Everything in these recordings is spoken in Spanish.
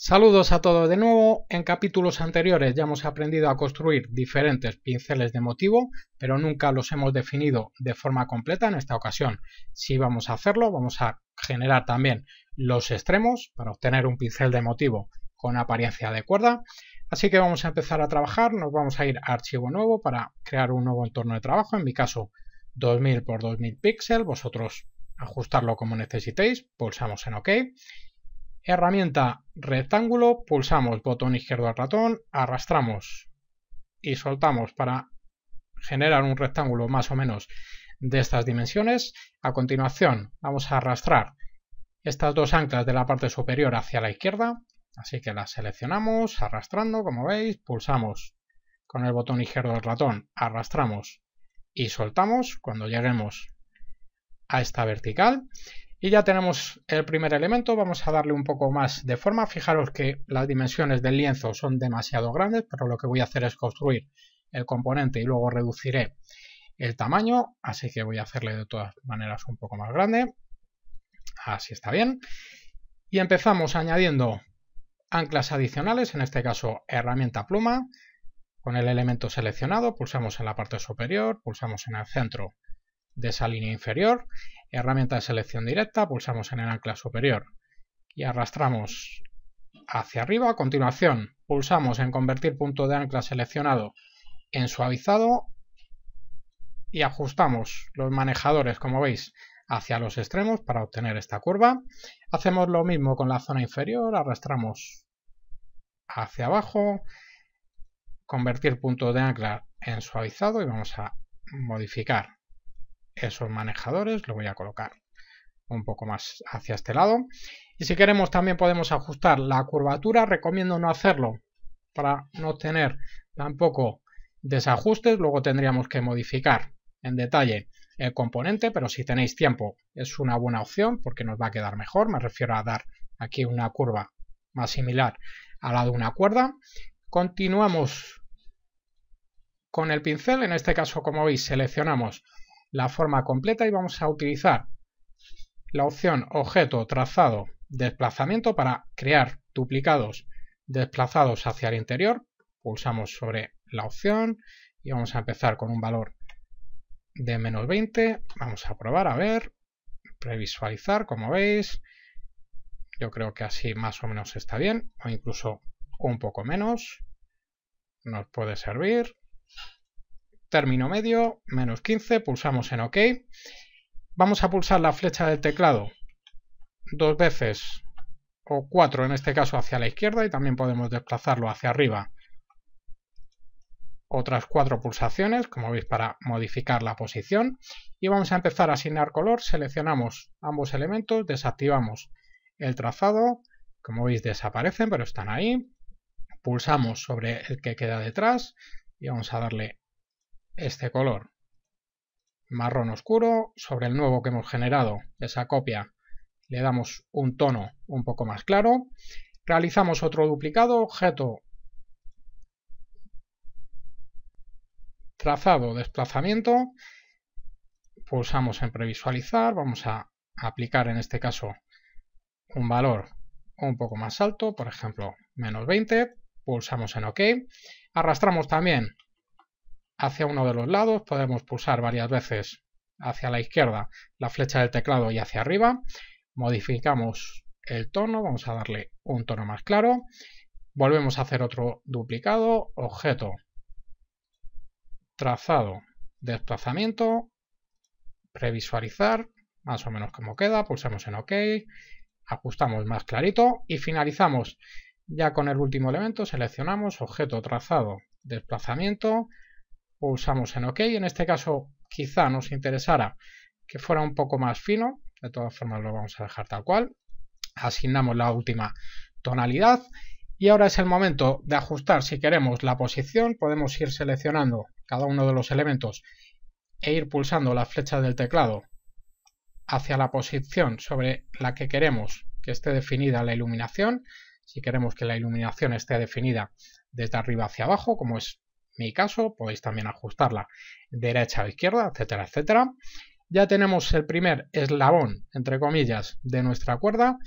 Saludos a todos de nuevo. En capítulos anteriores ya hemos aprendido a construir diferentes pinceles de motivo, pero nunca los hemos definido de forma completa en esta ocasión. Si vamos a hacerlo, vamos a generar también los extremos para obtener un pincel de motivo con apariencia de cuerda. Así que vamos a empezar a trabajar, nos vamos a ir a archivo nuevo para crear un nuevo entorno de trabajo, en mi caso 2000 por 2000 píxeles, vosotros ajustarlo como necesitéis, pulsamos en OK Herramienta rectángulo, pulsamos botón izquierdo al ratón, arrastramos y soltamos para generar un rectángulo más o menos de estas dimensiones. A continuación vamos a arrastrar estas dos anclas de la parte superior hacia la izquierda, así que las seleccionamos arrastrando, como veis, pulsamos con el botón izquierdo del ratón, arrastramos y soltamos cuando lleguemos a esta vertical. Y ya tenemos el primer elemento, vamos a darle un poco más de forma. Fijaros que las dimensiones del lienzo son demasiado grandes, pero lo que voy a hacer es construir el componente y luego reduciré el tamaño, así que voy a hacerle de todas maneras un poco más grande. Así está bien. Y empezamos añadiendo anclas adicionales, en este caso herramienta pluma, con el elemento seleccionado, pulsamos en la parte superior, pulsamos en el centro de esa línea inferior, herramienta de selección directa, pulsamos en el ancla superior y arrastramos hacia arriba. A continuación, pulsamos en convertir punto de ancla seleccionado en suavizado y ajustamos los manejadores, como veis, hacia los extremos para obtener esta curva. Hacemos lo mismo con la zona inferior, arrastramos hacia abajo, convertir punto de ancla en suavizado y vamos a modificar esos manejadores, lo voy a colocar un poco más hacia este lado. Y si queremos también podemos ajustar la curvatura, recomiendo no hacerlo para no tener tampoco desajustes, luego tendríamos que modificar en detalle el componente, pero si tenéis tiempo es una buena opción porque nos va a quedar mejor, me refiero a dar aquí una curva más similar a la de una cuerda. Continuamos con el pincel, en este caso como veis seleccionamos la forma completa y vamos a utilizar la opción objeto, trazado, desplazamiento para crear duplicados desplazados hacia el interior. Pulsamos sobre la opción y vamos a empezar con un valor de menos 20. Vamos a probar, a ver, previsualizar, como veis. Yo creo que así más o menos está bien, o incluso un poco menos. Nos puede servir término medio, menos 15, pulsamos en OK. Vamos a pulsar la flecha del teclado dos veces o cuatro en este caso hacia la izquierda y también podemos desplazarlo hacia arriba otras cuatro pulsaciones, como veis, para modificar la posición. Y vamos a empezar a asignar color, seleccionamos ambos elementos, desactivamos el trazado, como veis desaparecen, pero están ahí. Pulsamos sobre el que queda detrás y vamos a darle este color marrón oscuro sobre el nuevo que hemos generado, esa copia. Le damos un tono un poco más claro. Realizamos otro duplicado, objeto, trazado, desplazamiento. Pulsamos en previsualizar, vamos a aplicar en este caso un valor un poco más alto, por ejemplo, menos 20. Pulsamos en OK. Arrastramos también hacia uno de los lados, podemos pulsar varias veces hacia la izquierda la flecha del teclado y hacia arriba, modificamos el tono, vamos a darle un tono más claro, volvemos a hacer otro duplicado, objeto, trazado, desplazamiento, previsualizar, más o menos como queda, pulsamos en OK, ajustamos más clarito y finalizamos ya con el último elemento, seleccionamos objeto, trazado, desplazamiento, usamos en OK. En este caso quizá nos interesara que fuera un poco más fino, de todas formas lo vamos a dejar tal cual. Asignamos la última tonalidad y ahora es el momento de ajustar si queremos la posición. Podemos ir seleccionando cada uno de los elementos e ir pulsando la flecha del teclado hacia la posición sobre la que queremos que esté definida la iluminación. Si queremos que la iluminación esté definida desde arriba hacia abajo, como es mi caso, podéis también ajustarla derecha o izquierda, etcétera, etcétera. Ya tenemos el primer eslabón, entre comillas, de nuestra cuerda.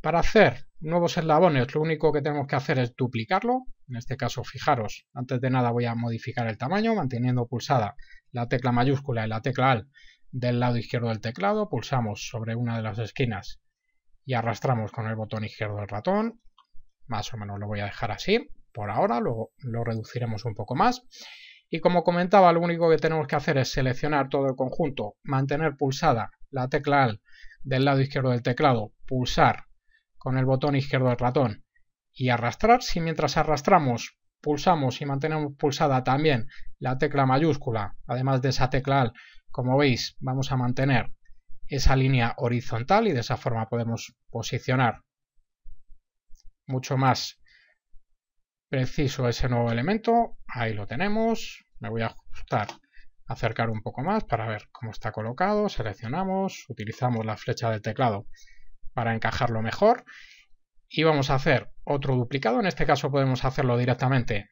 Para hacer nuevos eslabones, lo único que tenemos que hacer es duplicarlo. En este caso, fijaros, antes de nada voy a modificar el tamaño, manteniendo pulsada la tecla mayúscula y la tecla AL del lado izquierdo del teclado. Pulsamos sobre una de las esquinas y arrastramos con el botón izquierdo del ratón. Más o menos lo voy a dejar así por ahora, luego lo reduciremos un poco más. Y como comentaba, lo único que tenemos que hacer es seleccionar todo el conjunto, mantener pulsada la tecla AL del lado izquierdo del teclado, pulsar con el botón izquierdo del ratón y arrastrar. Si mientras arrastramos pulsamos y mantenemos pulsada también la tecla mayúscula, además de esa tecla AL, como veis vamos a mantener esa línea horizontal y de esa forma podemos posicionar mucho más preciso ese nuevo elemento, ahí lo tenemos, me voy a ajustar, acercar un poco más para ver cómo está colocado, seleccionamos, utilizamos la flecha del teclado para encajarlo mejor y vamos a hacer otro duplicado, en este caso podemos hacerlo directamente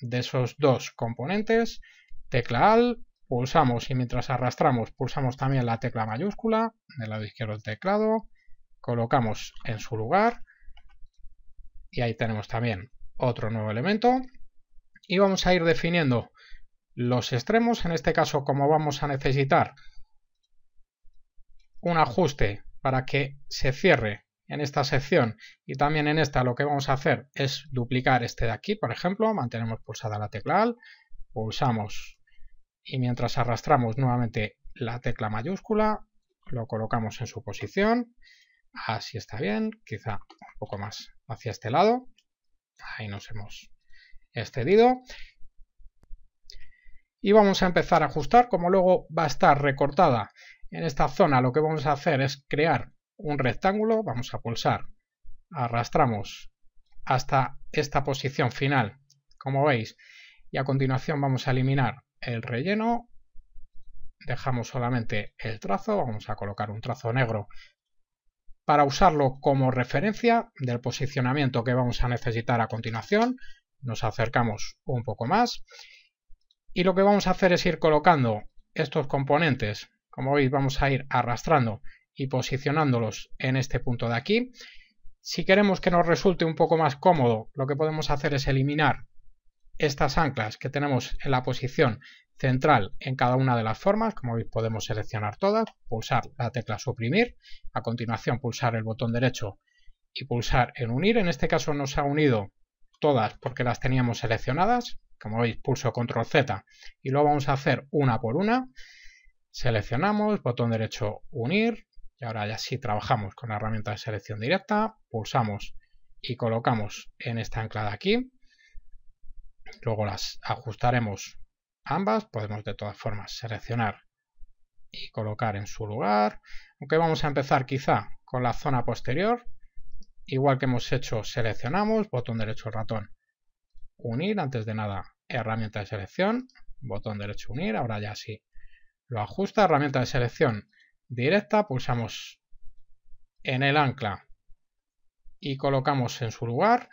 de esos dos componentes, tecla AL, pulsamos y mientras arrastramos pulsamos también la tecla mayúscula del lado izquierdo del teclado, colocamos en su lugar y ahí tenemos también otro nuevo elemento y vamos a ir definiendo los extremos, en este caso como vamos a necesitar un ajuste para que se cierre en esta sección y también en esta lo que vamos a hacer es duplicar este de aquí, por ejemplo, mantenemos pulsada la tecla AL, pulsamos y mientras arrastramos nuevamente la tecla mayúscula, lo colocamos en su posición, así está bien, quizá un poco más hacia este lado, Ahí nos hemos excedido. Y vamos a empezar a ajustar, como luego va a estar recortada en esta zona, lo que vamos a hacer es crear un rectángulo, vamos a pulsar, arrastramos hasta esta posición final, como veis, y a continuación vamos a eliminar el relleno, dejamos solamente el trazo, vamos a colocar un trazo negro para usarlo como referencia del posicionamiento que vamos a necesitar a continuación. Nos acercamos un poco más y lo que vamos a hacer es ir colocando estos componentes. Como veis vamos a ir arrastrando y posicionándolos en este punto de aquí. Si queremos que nos resulte un poco más cómodo, lo que podemos hacer es eliminar estas anclas que tenemos en la posición central en cada una de las formas, como veis podemos seleccionar todas, pulsar la tecla suprimir, a continuación pulsar el botón derecho y pulsar en unir, en este caso nos ha unido todas porque las teníamos seleccionadas, como veis pulso control Z y lo vamos a hacer una por una, seleccionamos, botón derecho unir, y ahora ya sí trabajamos con la herramienta de selección directa, pulsamos y colocamos en esta ancla aquí, luego las ajustaremos ambas, podemos de todas formas seleccionar y colocar en su lugar, aunque vamos a empezar quizá con la zona posterior, igual que hemos hecho seleccionamos, botón derecho ratón, unir, antes de nada herramienta de selección, botón derecho unir, ahora ya sí lo ajusta, herramienta de selección directa, pulsamos en el ancla y colocamos en su lugar,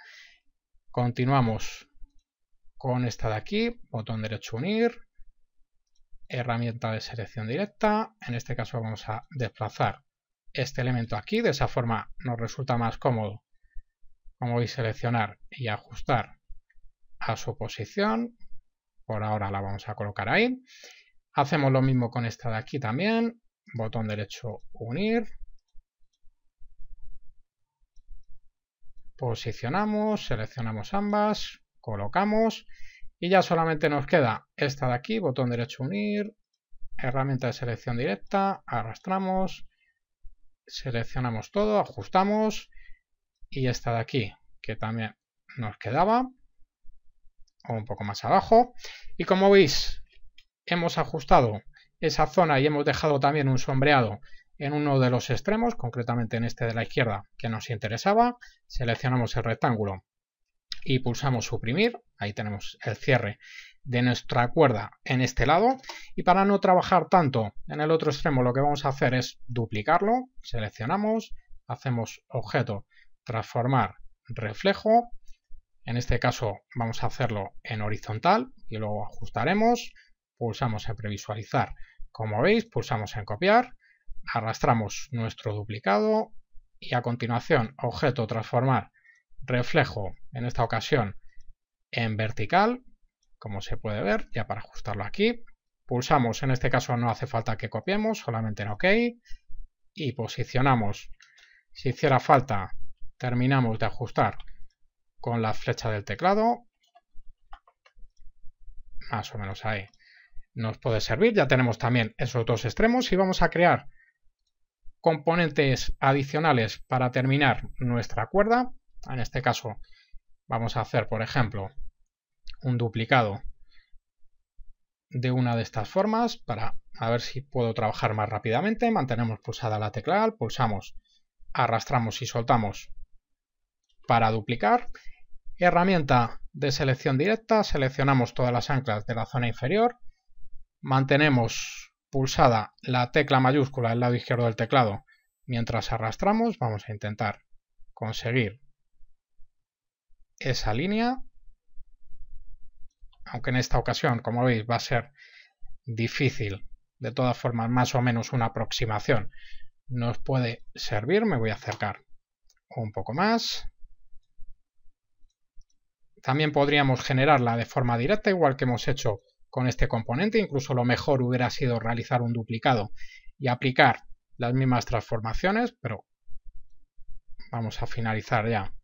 continuamos con esta de aquí, botón derecho unir, herramienta de selección directa, en este caso vamos a desplazar este elemento aquí, de esa forma nos resulta más cómodo, como veis, seleccionar y ajustar a su posición, por ahora la vamos a colocar ahí, hacemos lo mismo con esta de aquí también, botón derecho unir, posicionamos, seleccionamos ambas, colocamos y ya solamente nos queda esta de aquí, botón derecho unir, herramienta de selección directa, arrastramos, seleccionamos todo, ajustamos y esta de aquí que también nos quedaba o un poco más abajo y como veis hemos ajustado esa zona y hemos dejado también un sombreado en uno de los extremos, concretamente en este de la izquierda que nos interesaba, seleccionamos el rectángulo y pulsamos suprimir. Ahí tenemos el cierre de nuestra cuerda en este lado y para no trabajar tanto en el otro extremo lo que vamos a hacer es duplicarlo, seleccionamos, hacemos objeto, transformar, reflejo, en este caso vamos a hacerlo en horizontal y luego ajustaremos, pulsamos en previsualizar como veis, pulsamos en copiar, arrastramos nuestro duplicado y a continuación objeto transformar, reflejo en esta ocasión en vertical, como se puede ver, ya para ajustarlo aquí. Pulsamos, en este caso no hace falta que copiemos, solamente en OK. Y posicionamos. Si hiciera falta, terminamos de ajustar con la flecha del teclado. Más o menos ahí. Nos puede servir, ya tenemos también esos dos extremos y vamos a crear componentes adicionales para terminar nuestra cuerda. En este caso vamos a hacer, por ejemplo, un duplicado de una de estas formas para ver si puedo trabajar más rápidamente. Mantenemos pulsada la tecla pulsamos, arrastramos y soltamos para duplicar. Herramienta de selección directa, seleccionamos todas las anclas de la zona inferior, mantenemos pulsada la tecla mayúscula del lado izquierdo del teclado mientras arrastramos, vamos a intentar conseguir esa línea, aunque en esta ocasión, como veis, va a ser difícil. De todas formas, más o menos una aproximación nos puede servir. Me voy a acercar un poco más. También podríamos generarla de forma directa, igual que hemos hecho con este componente. Incluso lo mejor hubiera sido realizar un duplicado y aplicar las mismas transformaciones, pero vamos a finalizar ya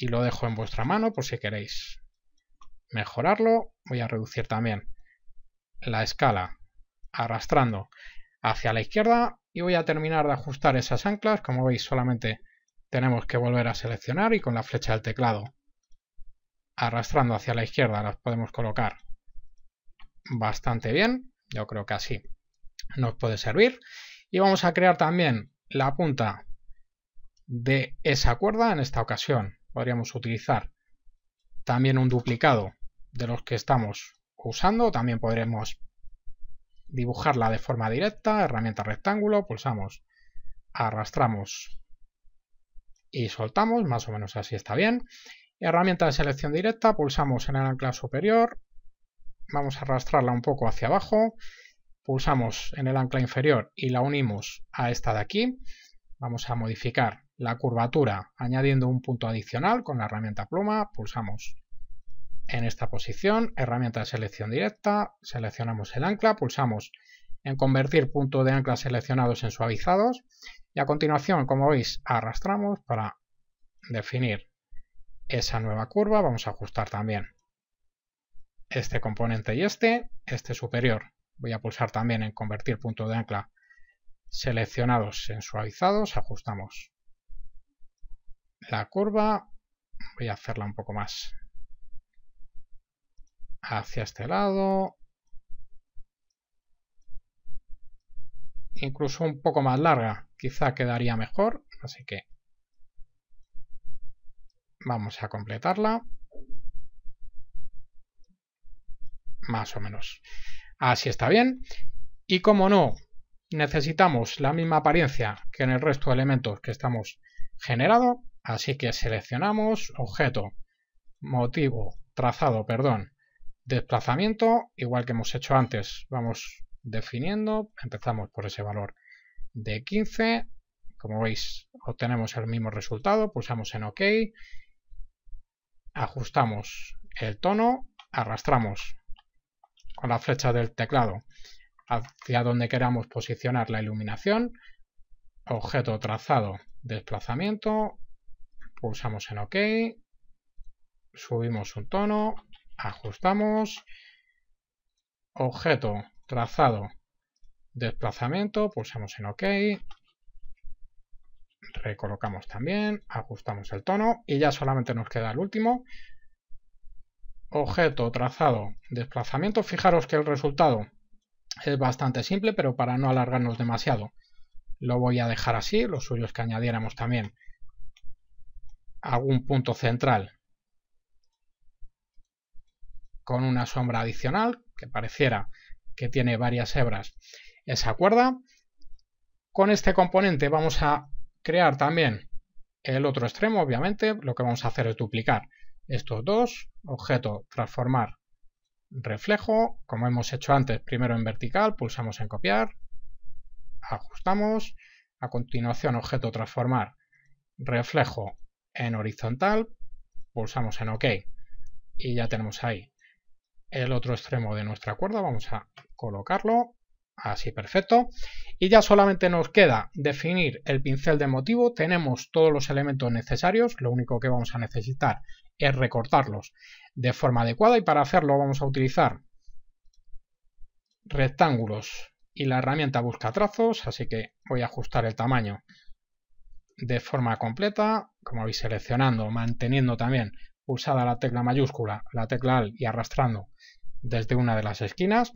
y lo dejo en vuestra mano por si queréis mejorarlo. Voy a reducir también la escala arrastrando hacia la izquierda y voy a terminar de ajustar esas anclas. Como veis solamente tenemos que volver a seleccionar y con la flecha del teclado arrastrando hacia la izquierda las podemos colocar bastante bien. Yo creo que así nos puede servir. Y vamos a crear también la punta de esa cuerda. En esta ocasión podríamos utilizar. También un duplicado de los que estamos usando. También podremos dibujarla de forma directa. Herramienta rectángulo, pulsamos, arrastramos y soltamos. Más o menos así está bien. Herramienta de selección directa, pulsamos en el ancla superior. Vamos a arrastrarla un poco hacia abajo. Pulsamos en el ancla inferior y la unimos a esta de aquí. Vamos a modificar la curvatura, añadiendo un punto adicional con la herramienta pluma, pulsamos en esta posición, herramienta de selección directa, seleccionamos el ancla, pulsamos en convertir punto de ancla seleccionados en suavizados y a continuación, como veis, arrastramos para definir esa nueva curva, vamos a ajustar también este componente y este, este superior, voy a pulsar también en convertir punto de ancla seleccionados en suavizados, ajustamos la curva voy a hacerla un poco más hacia este lado incluso un poco más larga quizá quedaría mejor así que vamos a completarla más o menos así está bien y como no necesitamos la misma apariencia que en el resto de elementos que estamos generando Así que seleccionamos objeto, motivo, trazado, perdón, desplazamiento, igual que hemos hecho antes. Vamos definiendo, empezamos por ese valor de 15. Como veis, obtenemos el mismo resultado, pulsamos en OK, ajustamos el tono, arrastramos con la flecha del teclado hacia donde queramos posicionar la iluminación, objeto trazado, desplazamiento, pulsamos en OK, subimos un tono, ajustamos, objeto, trazado, desplazamiento, pulsamos en OK, recolocamos también, ajustamos el tono y ya solamente nos queda el último, objeto, trazado, desplazamiento, fijaros que el resultado es bastante simple pero para no alargarnos demasiado lo voy a dejar así, lo suyo es que añadiéramos también algún punto central con una sombra adicional que pareciera que tiene varias hebras esa cuerda. Con este componente vamos a crear también el otro extremo, obviamente. Lo que vamos a hacer es duplicar estos dos, objeto, transformar, reflejo, como hemos hecho antes, primero en vertical, pulsamos en copiar, ajustamos, a continuación objeto, transformar, reflejo, en horizontal, pulsamos en OK y ya tenemos ahí el otro extremo de nuestra cuerda, vamos a colocarlo, así perfecto, y ya solamente nos queda definir el pincel de motivo, tenemos todos los elementos necesarios, lo único que vamos a necesitar es recortarlos de forma adecuada y para hacerlo vamos a utilizar rectángulos y la herramienta busca trazos, así que voy a ajustar el tamaño de forma completa, como veis seleccionando, manteniendo también pulsada la tecla mayúscula, la tecla AL y arrastrando desde una de las esquinas.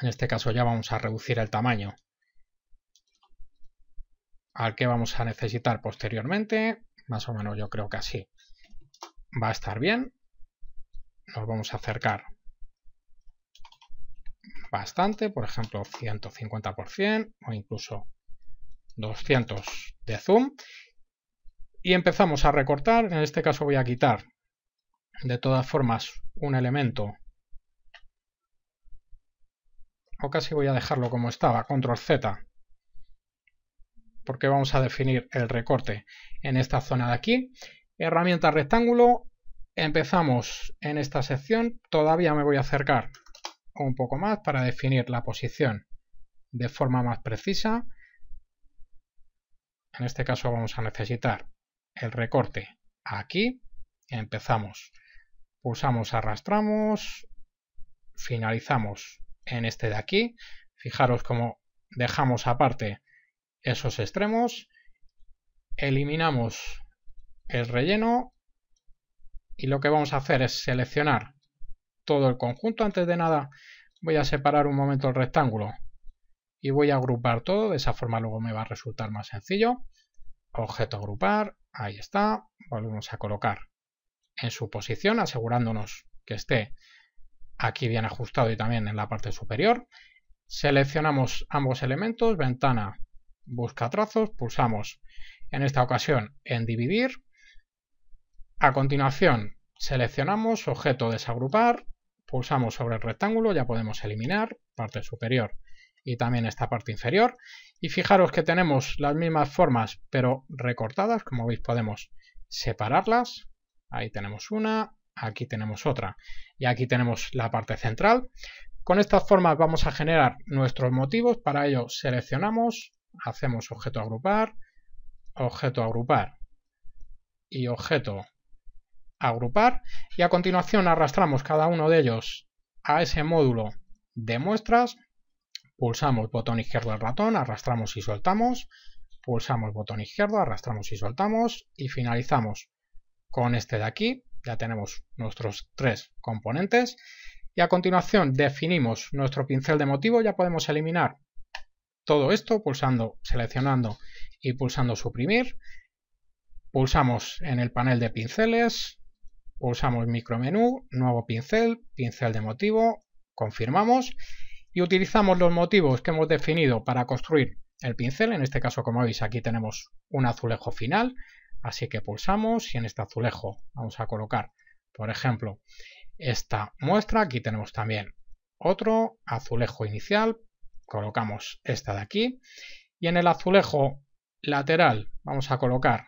En este caso ya vamos a reducir el tamaño al que vamos a necesitar posteriormente. Más o menos yo creo que así va a estar bien. Nos vamos a acercar bastante, por ejemplo 150% o incluso 200 de zoom y empezamos a recortar, en este caso voy a quitar de todas formas un elemento o casi voy a dejarlo como estaba, control Z porque vamos a definir el recorte en esta zona de aquí herramienta rectángulo empezamos en esta sección todavía me voy a acercar un poco más para definir la posición de forma más precisa en este caso vamos a necesitar el recorte aquí. Empezamos, pulsamos, arrastramos, finalizamos en este de aquí. Fijaros cómo dejamos aparte esos extremos. Eliminamos el relleno y lo que vamos a hacer es seleccionar todo el conjunto. Antes de nada voy a separar un momento el rectángulo y voy a agrupar todo, de esa forma luego me va a resultar más sencillo. Objeto agrupar, ahí está, volvemos a colocar en su posición, asegurándonos que esté aquí bien ajustado y también en la parte superior. Seleccionamos ambos elementos, ventana, busca trazos, pulsamos en esta ocasión en dividir. A continuación seleccionamos objeto desagrupar, pulsamos sobre el rectángulo, ya podemos eliminar, parte superior y también esta parte inferior. Y fijaros que tenemos las mismas formas pero recortadas, como veis podemos separarlas. Ahí tenemos una, aquí tenemos otra y aquí tenemos la parte central. Con estas formas vamos a generar nuestros motivos, para ello seleccionamos, hacemos objeto agrupar, objeto agrupar y objeto agrupar y a continuación arrastramos cada uno de ellos a ese módulo de muestras Pulsamos botón izquierdo del ratón, arrastramos y soltamos. Pulsamos botón izquierdo, arrastramos y soltamos. Y finalizamos con este de aquí. Ya tenemos nuestros tres componentes. Y a continuación definimos nuestro pincel de motivo. Ya podemos eliminar todo esto pulsando, seleccionando y pulsando suprimir. Pulsamos en el panel de pinceles, pulsamos micromenú, nuevo pincel, pincel de motivo, confirmamos y utilizamos los motivos que hemos definido para construir el pincel. En este caso, como veis, aquí tenemos un azulejo final, así que pulsamos y en este azulejo vamos a colocar, por ejemplo, esta muestra. Aquí tenemos también otro azulejo inicial, colocamos esta de aquí y en el azulejo lateral vamos a colocar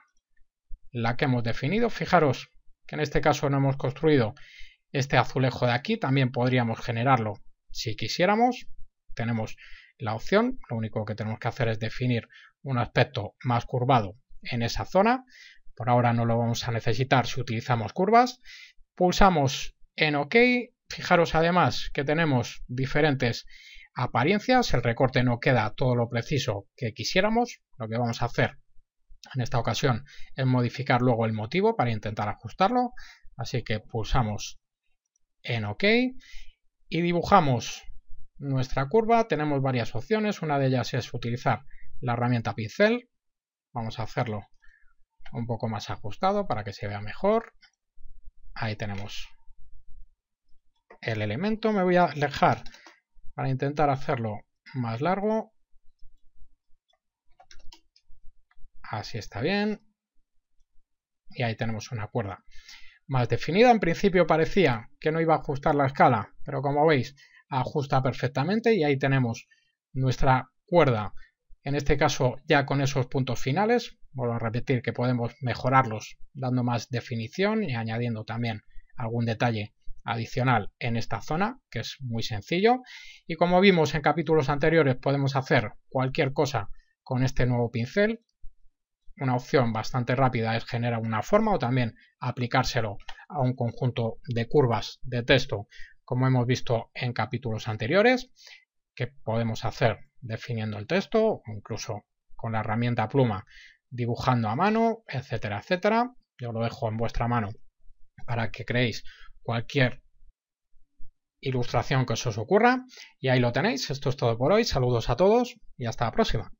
la que hemos definido. Fijaros que en este caso no hemos construido este azulejo de aquí, también podríamos generarlo si quisiéramos. Tenemos la opción, lo único que tenemos que hacer es definir un aspecto más curvado en esa zona. Por ahora no lo vamos a necesitar si utilizamos curvas. Pulsamos en OK. Fijaros además que tenemos diferentes apariencias. El recorte no queda todo lo preciso que quisiéramos. Lo que vamos a hacer en esta ocasión es modificar luego el motivo para intentar ajustarlo. Así que pulsamos en OK y dibujamos nuestra curva, tenemos varias opciones. Una de ellas es utilizar la herramienta pincel. Vamos a hacerlo un poco más ajustado para que se vea mejor. Ahí tenemos el elemento. Me voy a alejar para intentar hacerlo más largo. Así está bien. Y ahí tenemos una cuerda más definida. En principio parecía que no iba a ajustar la escala, pero como veis ajusta perfectamente y ahí tenemos nuestra cuerda. En este caso ya con esos puntos finales, vuelvo a repetir que podemos mejorarlos dando más definición y añadiendo también algún detalle adicional en esta zona, que es muy sencillo. Y como vimos en capítulos anteriores, podemos hacer cualquier cosa con este nuevo pincel, una opción bastante rápida es generar una forma o también aplicárselo a un conjunto de curvas de texto, como hemos visto en capítulos anteriores, que podemos hacer definiendo el texto o incluso con la herramienta pluma dibujando a mano, etcétera, etcétera. Yo lo dejo en vuestra mano para que creéis cualquier ilustración que os ocurra. Y ahí lo tenéis. Esto es todo por hoy. Saludos a todos y hasta la próxima.